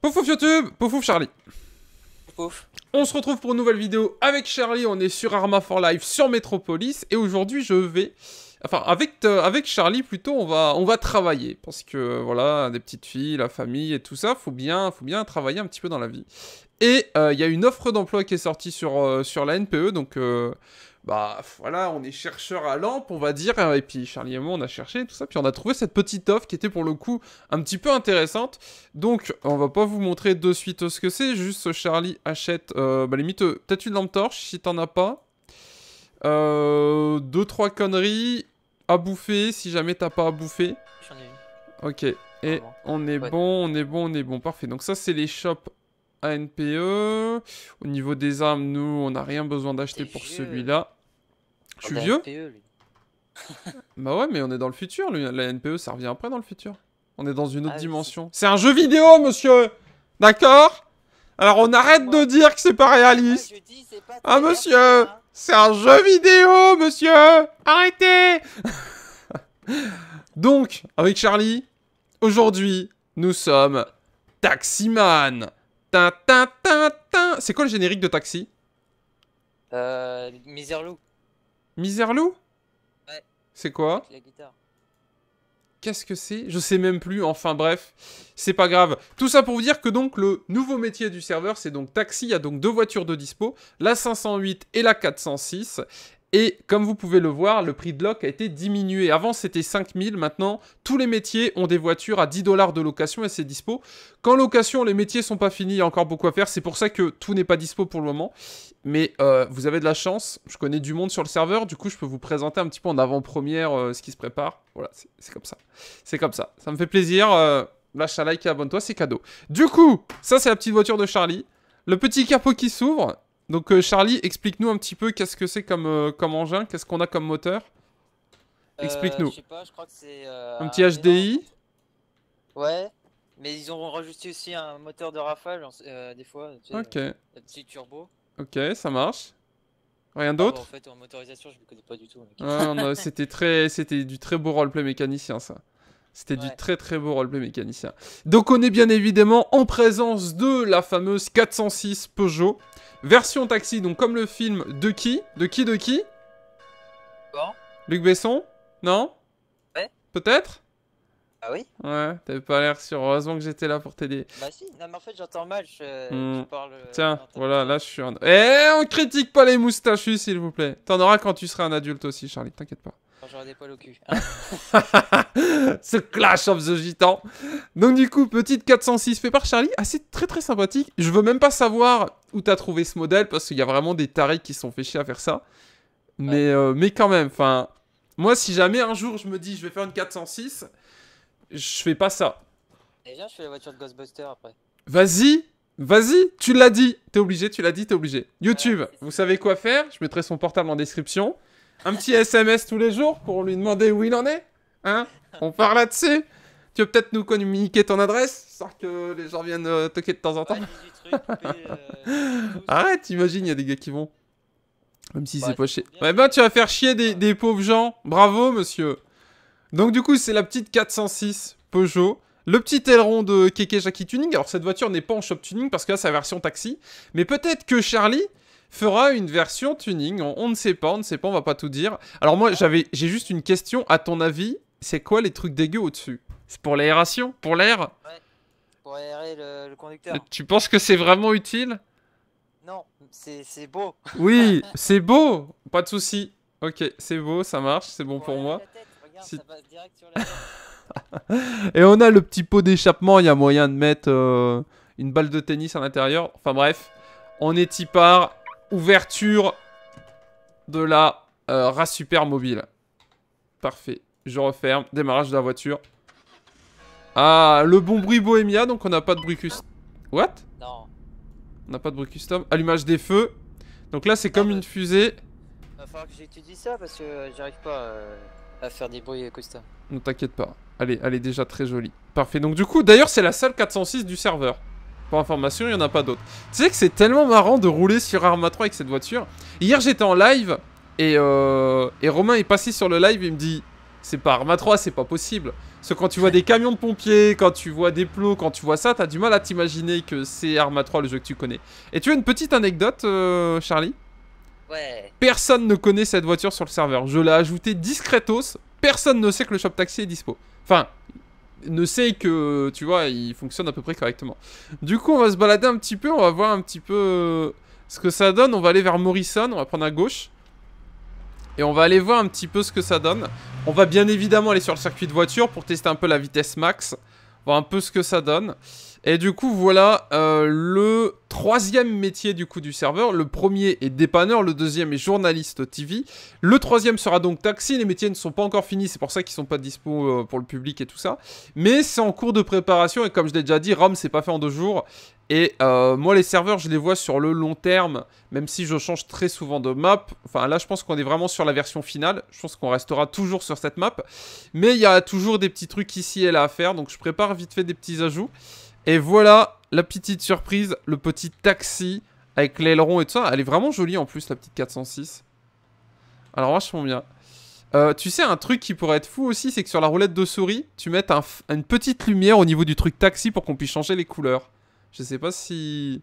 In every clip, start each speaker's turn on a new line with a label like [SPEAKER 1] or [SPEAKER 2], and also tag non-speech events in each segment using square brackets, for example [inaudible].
[SPEAKER 1] Poufouf YouTube, poufouf Charlie. On se retrouve pour une nouvelle vidéo avec Charlie, on est sur Arma for Life, sur Metropolis, et aujourd'hui je vais... Enfin, avec, euh, avec Charlie plutôt, on va, on va travailler, parce que voilà, des petites filles, la famille et tout ça, faut bien, faut bien travailler un petit peu dans la vie. Et euh, il y a une offre d'emploi qui est sortie sur, euh, sur la NPE, donc bah voilà, on est chercheur à lampe, on va dire, hein, et puis Charlie et moi, on a cherché tout ça, puis on a trouvé cette petite offre qui était pour le coup un petit peu intéressante. Donc, on va pas vous montrer de suite ce que c'est, juste euh, Charlie achète, euh, bah limite, euh, peut-être une lampe torche si t'en as pas. Euh, deux, trois conneries à bouffer si jamais t'as pas à bouffer. J'en ai une. Ok, et on est bon, on est bon, on est bon, parfait. Donc, ça, c'est les shops ANPE. Au niveau des armes, nous, on n'a rien besoin d'acheter pour celui-là. Je ah, suis vieux
[SPEAKER 2] e,
[SPEAKER 1] [laughs] Bah ouais, mais on est dans le futur, La NPE, ça revient après dans le futur. On est dans une autre ah, dimension. C'est un jeu vidéo, monsieur D'accord Alors on arrête de dire que c'est pas réaliste. ah, monsieur C'est un jeu vidéo, monsieur Arrêtez [laughs] Donc, avec Charlie, aujourd'hui, nous sommes Taximan. Tin, tin, tin, tin. C'est quoi le générique de Taxi Euh... Miserlou
[SPEAKER 2] Ouais. C'est quoi
[SPEAKER 1] Qu'est-ce que c'est Je sais même plus, enfin bref, c'est pas grave. Tout ça pour vous dire que donc le nouveau métier du serveur, c'est donc taxi, il y a donc deux voitures de dispo, la 508 et la 406. Et comme vous pouvez le voir, le prix de loc a été diminué. Avant, c'était 5000. Maintenant, tous les métiers ont des voitures à 10 dollars de location et c'est dispo. Quand location, les métiers sont pas finis. Il y a encore beaucoup à faire. C'est pour ça que tout n'est pas dispo pour le moment. Mais euh, vous avez de la chance. Je connais du monde sur le serveur. Du coup, je peux vous présenter un petit peu en avant-première euh, ce qui se prépare. Voilà, c'est comme ça. C'est comme ça. Ça me fait plaisir. lâche un like et abonne-toi. C'est cadeau. Du coup, ça, c'est la petite voiture de Charlie. Le petit capot qui s'ouvre. Donc euh, Charlie, explique-nous un petit peu qu'est-ce que c'est comme, euh, comme engin, qu'est-ce qu'on a comme moteur.
[SPEAKER 2] Euh, explique-nous. un petit HDI. Ouais, mais ils ont rajouté aussi un moteur de rafale des fois. Ok. petit turbo.
[SPEAKER 1] Ok, ça marche. Rien ah, d'autre bah, En
[SPEAKER 2] fait, en motorisation, je ne connais pas du tout. Hein,
[SPEAKER 1] c'était du très beau roleplay mécanicien, ça. C'était du très très beau roleplay mécanicien. Donc on est bien évidemment en présence de la fameuse 406 Peugeot. Version taxi, donc comme le film de qui De qui de qui Bon. Luc Besson Non Ouais. Peut-être Ah oui Ouais, t'avais pas l'air sûr. Heureusement que j'étais là pour t'aider. Bah
[SPEAKER 2] si, mais en fait j'entends mal, je, hmm. euh, Tiens,
[SPEAKER 1] voilà, là je suis en... Eh, on critique pas les moustaches, s'il vous plaît. T'en auras quand tu seras un adulte aussi, Charlie, t'inquiète pas
[SPEAKER 2] j'aurai des poils au cul. [laughs] Hein
[SPEAKER 1] ce clash of the gitan. Donc du coup, petite 406 fait par Charlie, assez ah, très très sympathique. Je veux même pas savoir où t'as trouvé ce modèle parce qu'il y a vraiment des tarés qui sont fait chier à faire ça. Mais, euh, mais quand même, enfin, moi si jamais un jour je me dis je vais faire une 406, je fais pas ça.
[SPEAKER 2] Et je fais la voiture de Ghostbuster après.
[SPEAKER 1] Vas-y, Vas-y, tu l'as dit, t'es obligé, tu l'as dit, t'es obligé. YouTube, vous savez quoi faire Je mettrai son portable en description. Un petit SMS tous les jours pour lui demander où il en est Hein On parle là-dessus Tu veux peut-être nous communiquer ton adresse Histoire que les gens viennent te euh, toquer de temps en temps euh, [laughs] Arrête, imagine il y a des gars qui vont. Même si c'est pas chier. Ouais, ben, tu vas faire chier des, pauvres gens. Bravo, monsieur. Donc, du coup, c'est la petite 406 Peugeot. Le petit aileron de Keke Jackie Tuning. Alors, cette voiture n'est pas en shop tuning parce que là, c'est la version taxi. Mais peut-être que Charlie, fera une version tuning. On, ne sait pas, on ne sait pas, on va pas tout dire. Alors moi, j'avais, j'ai juste une question. À ton avis, c'est quoi les trucs dégueux au-dessus C'est pour l'aération Pour l'air ouais.
[SPEAKER 2] Pour aérer le, conducteur. Euh, tu
[SPEAKER 1] penses que c'est vraiment utile
[SPEAKER 2] Non, c'est beau. [laughs] oui,
[SPEAKER 1] [laughs] c'est beau Pas de souci. Ok, c'est beau, ça marche, c'est bon pour, moi. ça direct sur [laughs] Et on a le petit pot d'échappement, il y a moyen de mettre euh, une balle de tennis à l'intérieur. Enfin bref, on est y part ouverture de la euh, race super mobile. Parfait. Je referme. Démarrage de la voiture. Ah, le bon bruit Bohemia, donc on n'a pas de bruit custom. What Non. On n'a pas de bruit custom. Allumage des feux. Donc là, c'est comme une fusée.
[SPEAKER 2] Va falloir que j'étudie ça parce que euh, j'arrive pas euh, à faire des bruits custom.
[SPEAKER 1] Ne t'inquiète pas. Allez, elle est déjà très jolie. Parfait. Donc du coup, d'ailleurs, c'est la salle 406 du serveur pas information, il n'y en a pas d'autres. Tu sais que c'est tellement marrant de rouler sur Arma 3 avec cette voiture. Hier, j'étais en live euh, et, Romain est passé sur le live et il me dit c'est pas Arma 3, c'est pas possible. Parce que quand tu vois des camions de pompiers, quand tu vois des plots, quand tu vois ça, t'as du mal à t'imaginer que c'est Arma 3 le jeu que tu connais. Et tu veux une petite anecdote, euh, Charlie Ouais. Personne ne connaît cette voiture sur le serveur. Je l'ai ajouté discretos. Personne ne sait que le shop taxi est dispo. Enfin, ne sait que, tu vois, il fonctionne à peu près correctement. Du coup, on va se balader un petit peu, on va voir un petit peu euh, ce que ça donne. On va aller vers Morrison, on va prendre à gauche. Et on va aller voir un petit peu ce que ça donne. On va bien évidemment aller sur le circuit de voiture pour tester un peu la vitesse max. Voir un peu ce que ça donne. Et du coup, voilà euh, le troisième métier du coup du serveur. Le premier est dépanneur, le deuxième est journaliste TV. Le troisième sera donc taxi. Les métiers ne sont pas encore finis, c'est pour ça qu'ils sont pas dispo euh, pour le public et tout ça. Mais c'est en cours de préparation et comme je l'ai déjà dit, Rome c'est pas fait en deux jours. Et euh, moi, les serveurs, je les vois sur le long terme, même si je change très souvent de map. Enfin, là, je pense qu'on est vraiment sur la version finale. Je pense qu'on restera toujours sur cette map. Mais il y a toujours des petits trucs ici et là à faire, donc je prépare vite fait des petits ajouts. Et voilà la petite surprise, le petit taxi avec l'aileron et tout ça. Elle est vraiment jolie en plus, la petite 406. Alors vachement bien. Euh, tu sais, un truc qui pourrait être fou aussi, c'est que sur la roulette de souris, tu mettes une petite lumière au niveau du truc taxi pour qu'on puisse changer les couleurs. Je sais pas si,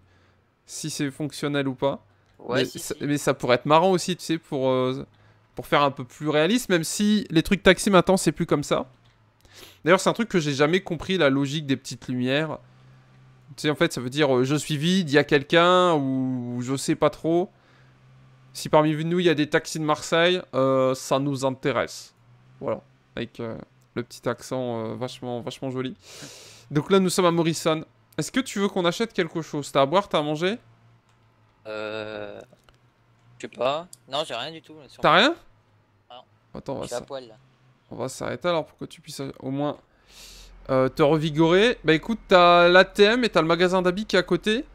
[SPEAKER 1] si c'est fonctionnel ou pas. mais, ça, pourrait être marrant aussi, tu sais, pour, euh, pour faire un peu plus réaliste, même si les trucs taxi maintenant, c'est plus comme ça. D'ailleurs, c'est un truc que j'ai jamais compris, la logique des petites lumières. Tu sais, en fait, ça veut dire euh, je suis vide, il y a quelqu'un ou, je sais pas trop. Si parmi nous il y a des taxis de Marseille, euh, ça nous intéresse. Voilà, avec euh, le petit accent vachement, vachement joli. Donc là, nous sommes à Morrison. Est-ce que tu veux qu'on achète quelque chose T'as à boire, t'as à manger
[SPEAKER 2] Euh. Je sais pas. Non, j'ai rien du tout. T'as rien Non. Attends, on va,
[SPEAKER 1] on va s'arrêter alors pour que tu puisses au moins. Euh, te revigorer. Bah écoute, t'as l'ATM et t'as le magasin d'habits qui est à côté.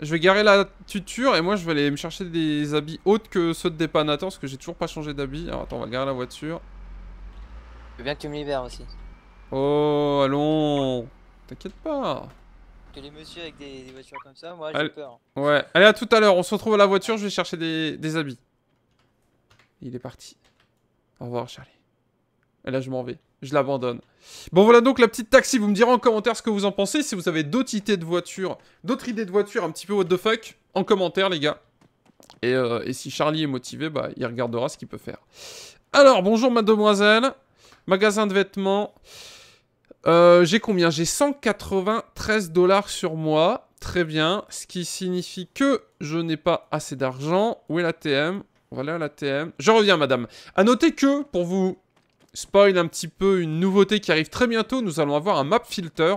[SPEAKER 1] Je vais garer la tuture et moi je vais aller me chercher des habits autres que ceux de Dépannateur, parce que j'ai toujours pas changé d'habits. Alors attends, on va garer la voiture.
[SPEAKER 2] Je veux bien que tu me libères aussi.
[SPEAKER 1] Oh, allons T'inquiète pas
[SPEAKER 2] Que les messieurs avec des, voitures comme ça, moi j'ai peur.
[SPEAKER 1] Ouais, allez à tout à l'heure, on se retrouve à la voiture, je vais chercher des, des habits. Il est parti. Au revoir Charlie. Et là je m'en vais je l'abandonne. Bon, voilà donc la petite taxi. Vous me direz en commentaire ce que vous en pensez. Si vous avez d'autres idées de voiture, d'autres idées de voitures un petit peu what the fuck, en commentaire, les gars. Euh, et, si Charlie est motivé, bah, il regardera ce qu'il peut faire. Alors, bonjour mademoiselle. Magasin de vêtements. Euh, j'ai combien J'ai 193 dollars sur moi. Très bien. Ce qui signifie que je n'ai pas assez d'argent. Où est l'ATM Voilà l'ATM. Je reviens, madame. À noter que, pour vous spoil un petit peu une nouveauté qui arrive très bientôt. Nous allons avoir un map filter.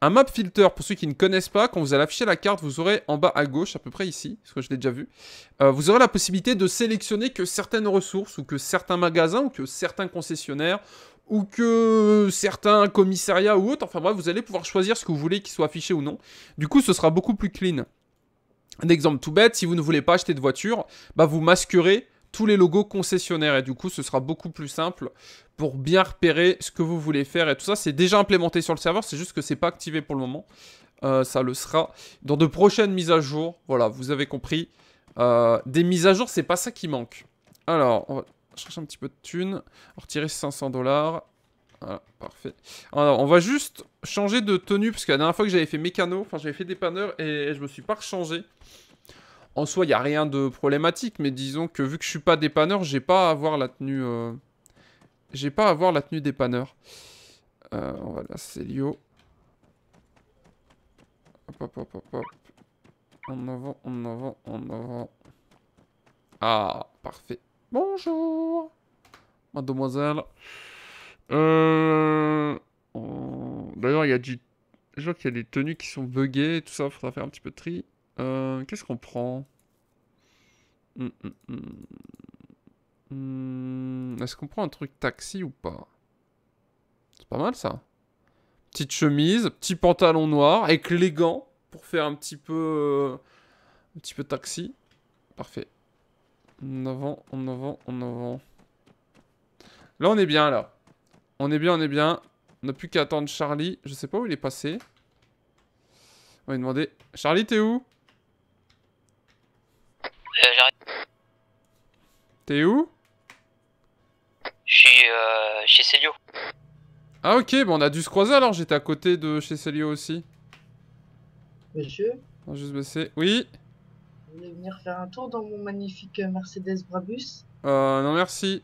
[SPEAKER 1] Un map filter, pour ceux qui ne connaissent pas, quand vous allez afficher la carte, vous aurez en bas à gauche, à peu près ici, parce que je l'ai déjà vu, euh, vous aurez la possibilité de sélectionner que certaines ressources, ou que certains magasins, ou que certains concessionnaires, ou que certains commissariats ou autres. Enfin bref, vous allez pouvoir choisir ce que vous voulez qu'il soit affiché ou non. Du coup, ce sera beaucoup plus clean. Un exemple tout bête, si vous ne voulez pas acheter de voiture, bah vous masquerez tous les logos concessionnaires. Et du coup, ce sera beaucoup plus simple pour bien repérer ce que vous voulez faire. Et tout ça, c'est déjà implémenté sur le serveur, c'est juste que c'est pas activé pour le moment. Euh, ça le sera dans de prochaines mises à jour. Voilà, vous avez compris. Euh, des mises à jour, c'est pas ça qui manque. Alors, on va chercher un petit peu de thunes. Retirer 500 dollars. Voilà, parfait. Alors, on va juste changer de tenue, parce que la dernière fois que j'avais fait mécano, enfin, j'avais fait des dépanneur et je me suis pas rechangé. En soi, il n'y a rien de problématique, mais disons que vu que je suis pas dépanneur, j'ai pas à avoir la tenue... Euh, j'ai pas à avoir la tenue dépanneur. Euh, voilà, c'est Hop, hop, hop, hop, hop. En avant, en avant, en avant. Ah, parfait. Bonjour, mademoiselle. Euh, D'ailleurs, il y a du... Je qu'il des tenues qui sont buggées, tout ça, faudra faire un petit peu de tri. Euh, Qu'est-ce qu'on prend hum, hum, hum. Est-ce qu'on prend un truc taxi ou pas C'est pas mal ça. Petite chemise, petit pantalon noir avec les gants pour faire un petit peu, euh, un petit peu taxi. Parfait. En avant, en avant, en avant. Là, on est bien, là. On est bien, on est bien. On n'a plus qu'à attendre Charlie. Je sais pas où il est passé. On va lui demander... Charlie, t'es où T'es où
[SPEAKER 2] Je euh, chez Célio.
[SPEAKER 1] Ah ok, bon on a dû se croiser alors, j'étais à côté de chez Célio aussi. Monsieur Je juste baisser. Oui
[SPEAKER 2] Vous voulez venir faire un tour dans mon magnifique Mercedes Brabus
[SPEAKER 1] Euh, non merci.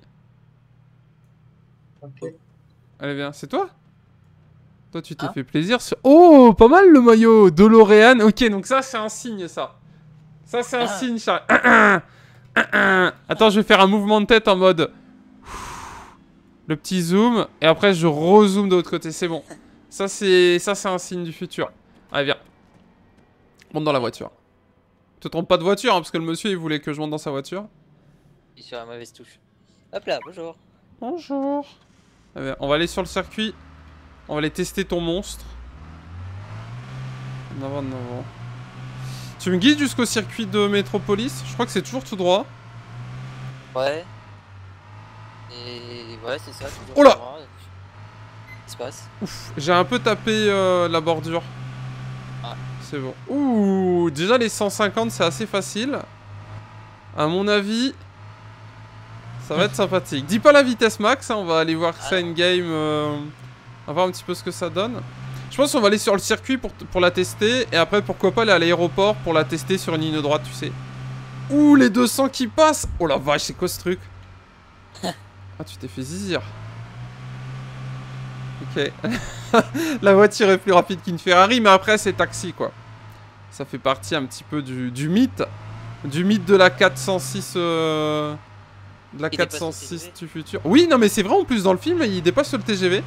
[SPEAKER 1] Ok. Allez viens, c'est toi Toi tu t'es hein fait plaisir Oh, pas mal le maillot De l'Oréane Ok, donc ça c'est un signe ça. Ça c'est un ah. signe ça. [clears throat] Ah, ah. Attends, je vais faire un mouvement de tête en mode... Le petit zoom, et après je rezoome de l'autre côté, c'est bon. Ça, c'est ça c'est un signe du futur. Allez, viens. Monte dans la voiture. Te trompe pas de voiture, hein, parce que le monsieur, il voulait que je monte dans sa voiture.
[SPEAKER 2] Il sur la mauvaise touche. Hop là, bonjour. Bonjour.
[SPEAKER 1] on va aller sur le circuit. On va aller tester ton monstre. En avant, de nouveau tu me guides jusqu'au circuit de Métropolis Je crois que c'est toujours tout droit.
[SPEAKER 2] Ouais. Et ouais, c'est ça. oh là se passe.
[SPEAKER 1] Ouf, j'ai un peu tapé euh, la bordure. Ah. C'est bon. Ouh, déjà les 150, c'est assez facile. À mon avis, ça va être [laughs] sympathique. Dis pas la vitesse max, hein, on va aller voir ça ah in-game. Euh, on va voir un petit peu ce que ça donne. Je pense on va aller sur le circuit pour, pour la tester. Et après, pourquoi pas aller à l'aéroport pour la tester sur une ligne droite, tu sais. Ouh, les 200 qui passent Oh la vache, c'est quoi ce truc [laughs] Ah, tu t'es fait zizir. Ok. [laughs] la voiture est plus rapide qu'une Ferrari, mais après, c'est taxi, quoi. Ça fait partie un petit peu du, du mythe. Du mythe de la 406... Euh, de la 406 du futur. Oui, non, mais c'est vrai, en plus, dans le film, il dépasse le TGV.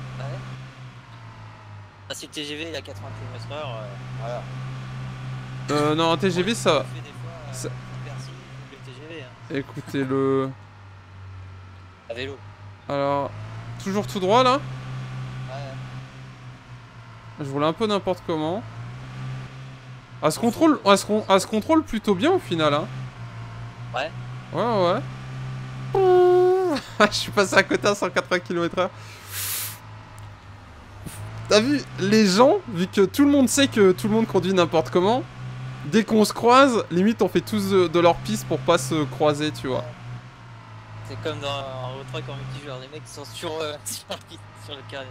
[SPEAKER 2] Ah si le TGV il a 80 km/h, euh, euh, non, un TGV ça. le TGV, euh, hein.
[SPEAKER 1] Écoutez le.
[SPEAKER 2] [laughs] vélo.
[SPEAKER 1] Alors, toujours tout droit là Ouais. Je voulais un peu n'importe comment. À ah, ce contrôle, à ah, ce, à ah, ce contrôle plutôt bien au final, hein. Ouais. Ouais, ouais. [laughs] Je suis passé à côté à 180 km/h. T'as vu, les gens, vu que tout le monde sait que tout le monde conduit n'importe comment, dès qu'on se croise, limite on fait tous de, leur piste pour pas se croiser, tu vois.
[SPEAKER 2] C'est comme dans un road truck en multijoueur, les mecs sont euh, [laughs] sur, sur, le carré.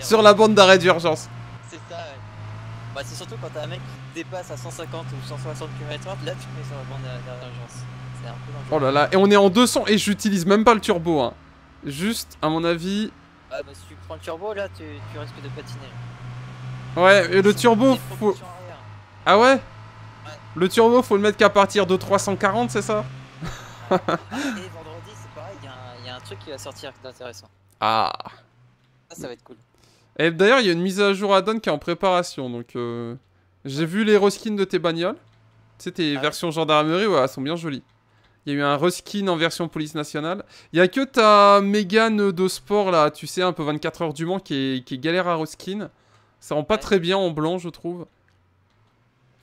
[SPEAKER 2] [laughs] sur la bande d'arrêt d'urgence. C'est ça, ouais. Bah c'est surtout quand t'as un mec qui dépasse à 150 ou 160 km/h, là tu mets sur la bande d'arrêt d'urgence. C'est un peu Oh là là,
[SPEAKER 1] et on est en 200 et j'utilise même pas le turbo, hein. Juste, à mon avis...
[SPEAKER 2] Ah, bah, prends le turbo là, tu, risques de patiner.
[SPEAKER 1] Ouais, et le turbo, faut... Ah ouais, Le turbo, faut le mettre qu'à partir de 340, c'est ça Et vendredi,
[SPEAKER 2] c'est pareil, il y, a un truc qui va sortir d'intéressant.
[SPEAKER 1] Ah Ça, ça va être cool. Et d'ailleurs, il y a une mise à jour add-on qui est en préparation, donc... Euh... J'ai vu les roskins de tes bagnoles. Tu sais, tes ah versions gendarmerie, ouais, elles sont bien jolies. Il y a eu un reskin en version police nationale. Il y a que ta Mégane de sport là, tu sais, un peu 24 h du Mans qui est, galère à reskin. Ça rend pas très bien en blanc, je trouve.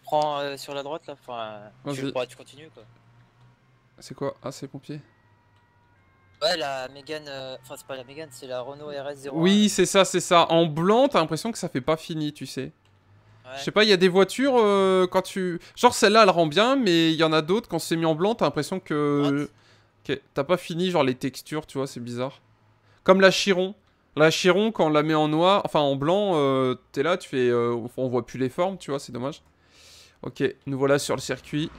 [SPEAKER 2] Prends euh, sur la droite là, enfin, tu, tu, continues quoi.
[SPEAKER 1] C'est quoi Ah, c'est pompier.
[SPEAKER 2] Ouais, la Mégane, euh, enfin, c'est pas la Mégane, c'est la Renault RS01. Oui,
[SPEAKER 1] c'est ça, c'est ça. En blanc, t'as l'impression que ça fait pas fini, tu sais. Je sais pas, il y a des voitures quand tu. Genre celle-là elle rend bien, mais il y en a d'autres quand c'est mis en blanc, t'as l'impression que. ok, T'as pas fini, genre les textures, tu vois, c'est bizarre. Comme la Chiron. La Chiron, quand on la met en noir, enfin en blanc, t'es là, tu fais. on voit plus les formes, tu vois, c'est dommage. Ok, nous voilà sur le circuit.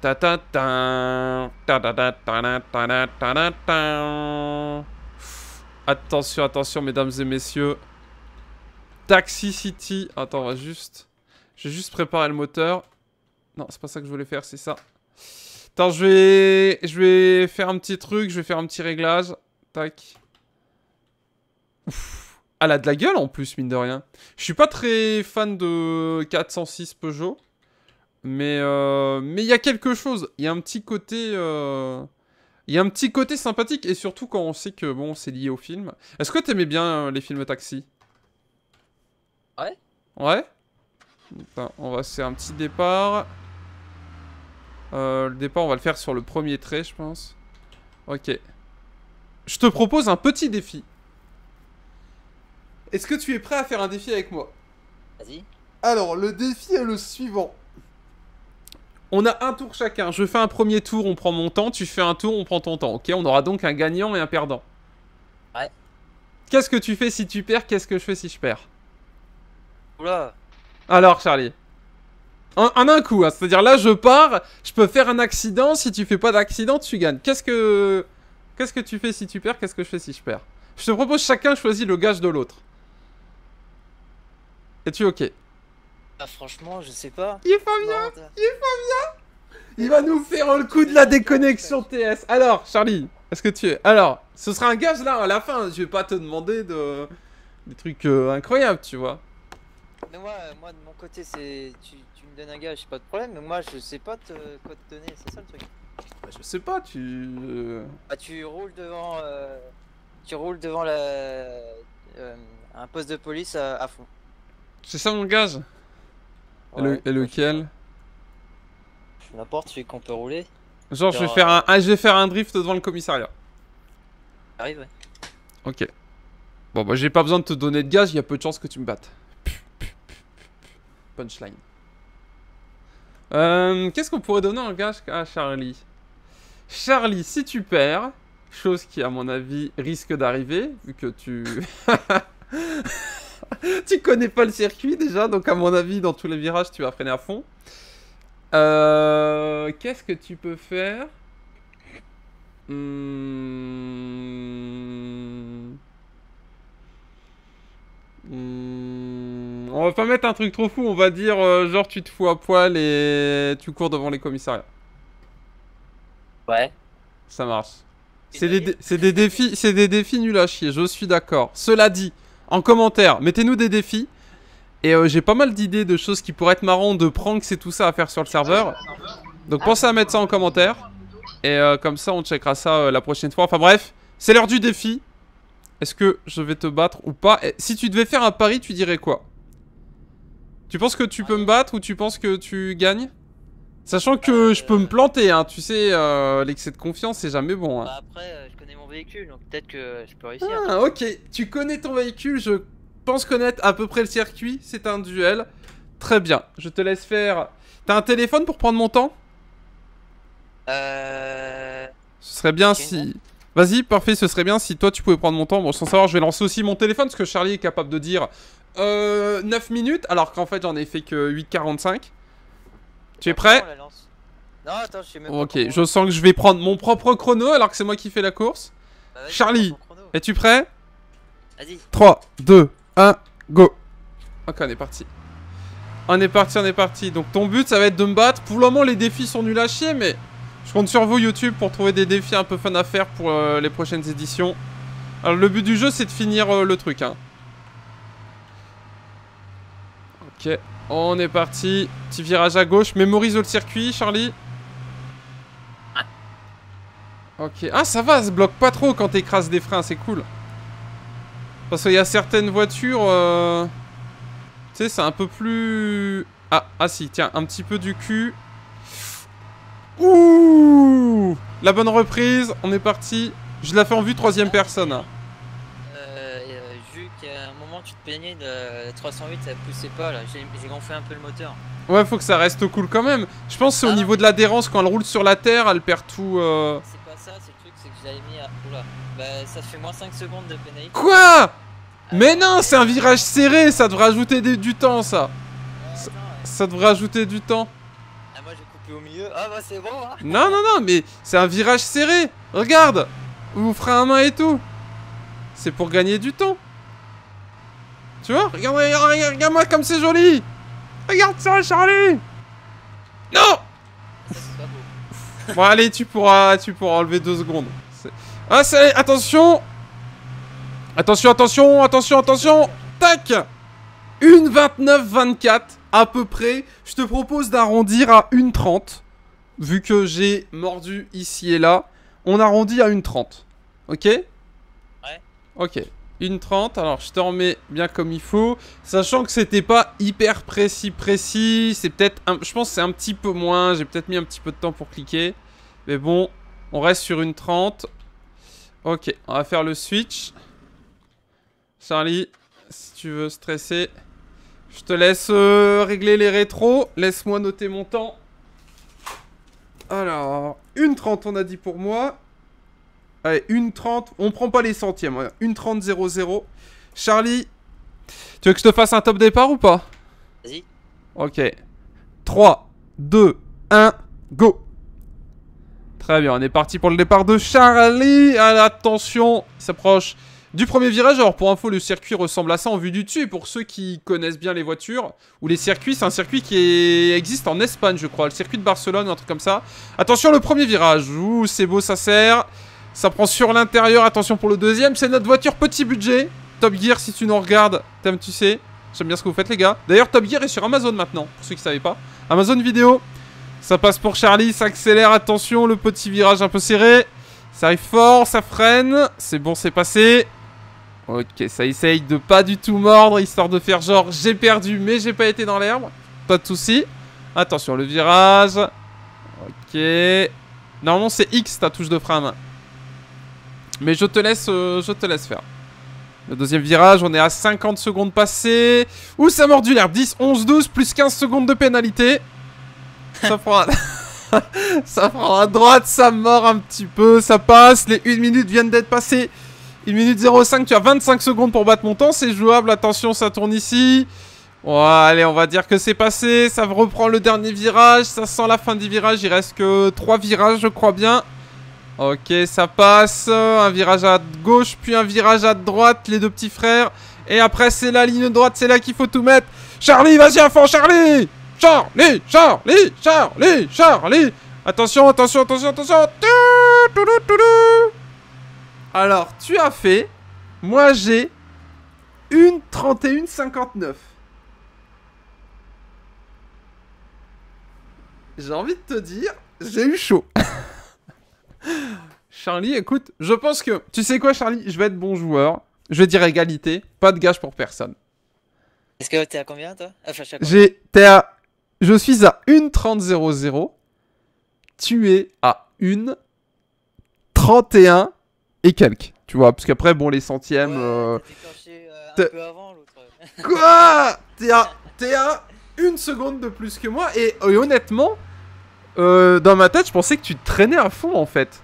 [SPEAKER 1] ta Attention, attention, mesdames et messieurs. Taxi City. Attends, on va juste... Je vais juste préparer le moteur. Non, c'est pas ça que je voulais faire, c'est ça. Attends, je vais... Je vais faire un petit truc, je vais faire un petit réglage. Tac. Ouf. Elle a de la gueule en plus, mine de rien. Je suis pas très fan de 406 Peugeot. Mais euh, mais il y a quelque chose. Il y a un petit côté... Euh, il y a un petit côté sympathique et surtout quand on sait que bon c'est lié au film. Est-ce que t'aimais bien euh, les films taxi Ouais Ouais bah, on va faire un petit départ. Euh, le départ, on va le faire sur le premier trait, je pense. Ok. Je te propose un petit défi. Est-ce que tu es prêt à faire un défi avec moi Vas-y. Alors, le défi est le suivant. On a un tour chacun. Je fais un premier tour, on prend mon temps. Tu fais un tour, on prend ton temps. Ok, on aura donc un gagnant et un perdant. Ouais. Qu'est-ce que tu fais si tu perds Qu'est-ce que je fais si je perds alors, Charlie. En, un coup, hein. c'est-à-dire là, je pars, je peux faire un accident. Si tu fais pas d'accident, tu gagnes. Qu'est-ce que. Qu'est-ce que tu fais si tu perds Qu'est-ce que je fais si je perds Je te propose chacun choisit le gage de l'autre. Es-tu ok
[SPEAKER 2] Bah franchement, je sais pas. Il est bien Il bien Il va nous faire
[SPEAKER 1] le coup de la déconnexion TS. Alors, Charlie, est-ce que tu es Alors, ce sera un gage là à la fin. Je vais pas te demander de des trucs euh, incroyables, tu vois.
[SPEAKER 2] Euh, moi, de mon côté, c'est tu, me donnes un gage, pas de problème. Mais moi, je sais pas te... quoi te donner, c'est ça le truc.
[SPEAKER 1] Bah, je sais pas, tu. Euh,
[SPEAKER 2] bah, tu roules devant, euh, tu roules devant la, un poste de police à, fond.
[SPEAKER 1] C'est ça mon gage. et, lequel lequel
[SPEAKER 2] N'importe celui qu'on peut rouler. Genre, je vais faire un,
[SPEAKER 1] je vais faire un drift devant le commissariat. Arrive. Ouais. Ok. Bon bah j'ai pas besoin de te donner de gage, il y a peu de chances que tu me battes punchline. Euh, qu'est-ce qu'on pourrait donner en gage à Charlie Charlie, si tu perds, chose qui à mon avis risque d'arriver, vu que tu... [laughs] tu connais pas le circuit déjà, donc à mon avis dans tous les virages tu vas freiner à fond. Euh, qu'est-ce que tu peux faire hmm, On va pas mettre un truc trop fou, on va dire euh, genre tu te fous à poil et tu cours devant les commissariats. Ouais. Ça marche. C'est des, défis, c'est des défis nuls à chier, je suis d'accord. Cela dit, en commentaire, mettez-nous des défis. Et euh, j'ai pas mal d'idées de choses qui pourraient être marrantes de pranks et tout ça à faire sur le serveur. Donc pensez à mettre ça en commentaire. Et euh, comme ça, on checkera ça la prochaine fois. Enfin bref, c'est l'heure du défi. Est-ce que je vais te battre ou pas Si tu devais faire un pari, tu dirais quoi tu penses que tu peux me battre ou tu penses que tu gagnes Sachant que je peux me planter, hein, tu sais, euh, l'excès de confiance, c'est jamais bon. Hein. Bah,
[SPEAKER 2] après, euh, je connais mon véhicule, donc peut-être que je peux réussir. Ah, ok,
[SPEAKER 1] tu connais ton véhicule, je pense connaître à peu près le circuit, c'est un duel. Très bien, je te laisse faire... T'as un téléphone pour prendre mon temps
[SPEAKER 2] Euh... Ce serait bien si...
[SPEAKER 1] Vas-y, parfait, ce serait bien si toi tu pouvais prendre mon temps. Bon, sans savoir, je vais lancer aussi mon téléphone, parce que Charlie est capable de dire euh, 9 minutes, alors qu'en fait j'en ai fait que 8.45. Tu es ah, prêt Ok, je sens que je vais prendre mon propre chrono alors que c'est moi qui fais la course. Bah Charlie, es-tu prêt Vas-y. 3, 2, 1, go. Ok, on est parti. On est parti, on est parti. Donc ton but, ça va être de me battre. Pour le moment, les défis sont nuls à chier, mais je compte sur vous, YouTube, pour trouver des défis un peu fun à faire pour euh, les prochaines éditions. Alors le but du jeu, c'est de finir euh, le truc, hein. on est parti. Petit virage à gauche. Mémorise le circuit, Charlie. Ok. Ah, ça va, ça se bloque pas trop quand t'écrases des freins, c'est cool. Parce qu'il y a certaines voitures... Euh, tu sais, c'est un peu plus... Ah, ah si, tiens, un petit peu du cul.
[SPEAKER 2] Ouh
[SPEAKER 1] La bonne reprise, on est parti. Je la fais en vue troisième personne. Hein
[SPEAKER 2] tu te peignais de 308, euh, ça poussait pas là. J'ai gonflé un peu le moteur.
[SPEAKER 1] Ouais, faut que ça reste cool quand même. Je pense que c'est au ah niveau de l'adhérence, quand elle roule sur la terre, elle perd tout. Euh... C'est
[SPEAKER 2] pas ça, c'est le truc, c'est que j'avais mis à. Oula, bah ça fait moins 5 secondes de pénalité.
[SPEAKER 1] Quoi ah mais non, c'est un virage serré, ça devrait ajouter du temps ça. ça, devrait ajouter du temps.
[SPEAKER 2] Ah moi j'ai coupé au milieu. Ah bah c'est bon. Hein
[SPEAKER 1] non non non, mais c'est un virage serré. Regarde, vous ferez un main et tout. C'est pour gagner du temps. Tu vois Regarde-moi regarde, regarde, comme c'est joli Regarde ça, Charlie Non Bon, allez, tu pourras, tu pourras enlever deux secondes. Ah, c'est... Attention Attention, attention, attention, attention Tac Une 29-24, à peu près. Je te propose d'arrondir à une 30. Vu que j'ai mordu ici et là, on arrondit à une 30. Ok Ouais. Ok une Alors, je te remets bien comme il faut. Sachant que c'était pas hyper précis, précis. C'est peut-être... Je pense c'est un petit peu moins. J'ai peut-être mis un petit peu de temps pour cliquer. Mais bon, on reste sur une 30. Ok, on va faire le switch. Charlie, si tu veux stresser, je te laisse euh, régler les rétros. Laisse-moi noter mon temps. Alors, une 30 on a dit pour moi. Allez, 1,30. On prend pas les centièmes. 1,30 0,0. Charlie, tu veux que je te fasse un top départ ou pas Vas-y. Ok. 3, 2, 1, go Très bien, on est parti pour le départ de Charlie. attention, il s'approche du premier virage. Alors, pour info, le circuit ressemble à ça en vue du dessus. Et pour ceux qui connaissent bien les voitures ou les circuits, c'est un circuit qui existe en Espagne, je crois. Le circuit de Barcelone, un truc comme ça. Attention, le premier virage. Ouh, c'est beau, ça sert. Ça prend sur l'intérieur. Attention pour le deuxième. C'est notre voiture petit budget. Top Gear, si tu nous regardes, t'aimes, tu sais. J'aime bien ce que vous faites, les gars. D'ailleurs, Top Gear est sur Amazon maintenant, pour ceux qui ne savaient pas. Amazon Vidéo. Ça passe pour Charlie, ça accélère. Attention, le petit virage un peu serré. Ça arrive fort, ça freine. C'est bon, c'est passé. Ok, ça essaye de pas du tout mordre, histoire de faire genre j'ai perdu, mais j'ai pas été dans l'herbe. Pas de soucis Attention, le virage. Ok. Normalement, c'est X ta touche de frein mais je te laisse, euh, je te laisse faire. Le deuxième virage, on est à 50 secondes passées. Ouh, ça mord du l'air 10, 11, 12, plus 15 secondes de pénalité. Ça fera [laughs] ça à droite, ça mord un petit peu, ça passe. Les 1 minute viennent d'être passées. 1 minute 05, tu as 25 secondes pour battre mon temps. C'est jouable, attention, ça tourne ici. allez, on va dire que c'est passé. Ça reprend le dernier virage. Ça sent la fin du virage. Il reste que 3 virages, je crois bien. Ok, ça passe. Un virage à gauche, puis un virage à droite, les deux petits frères. Et après, c'est la ligne droite, c'est là qu'il faut tout mettre. Charlie, vas-y à fond, Charlie Charlie, Charlie, Charlie, Charlie Attention, attention, attention, attention Alors, tu as fait, moi j'ai une 31,59. J'ai envie de te dire, j'ai eu chaud [laughs] Charlie, écoute, je pense que... Tu sais quoi, Charlie Je vais être bon joueur. Je vais dire égalité. Pas de gage pour personne.
[SPEAKER 2] Est-ce que t'es à combien, toi ah, J'ai...
[SPEAKER 1] T'es à... Je suis à 1'300, Tu es à 1... 31 et quelques. Tu vois, parce qu'après, bon, les centièmes... Euh, euh, avant l'autre. Quoi T'es à... T'es à une seconde de plus que moi. et honnêtement, euh, dans ma tête, je pensais que tu traînais à fond en fait.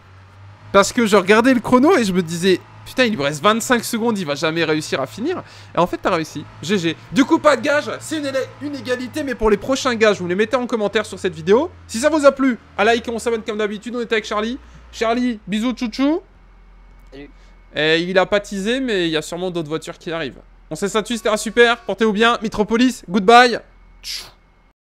[SPEAKER 1] Parce que je regardais le chrono et je me disais, putain, il lui reste 25 secondes, il va jamais réussir à finir. Et en fait, t'as réussi. GG. Du coup, pas de gage, c'est une, une, égalité, mais pour les prochains gages, vous les mettez en commentaire sur cette vidéo. Si ça vous a plu, à et on s'abonne comme d'habitude, on est avec Charlie. Charlie, bisous, chouchou. Et il a pas mais il y a sûrement d'autres voitures qui arrivent. On sait ça dessus, c'était super. Portez-vous bien. Metropolis, goodbye.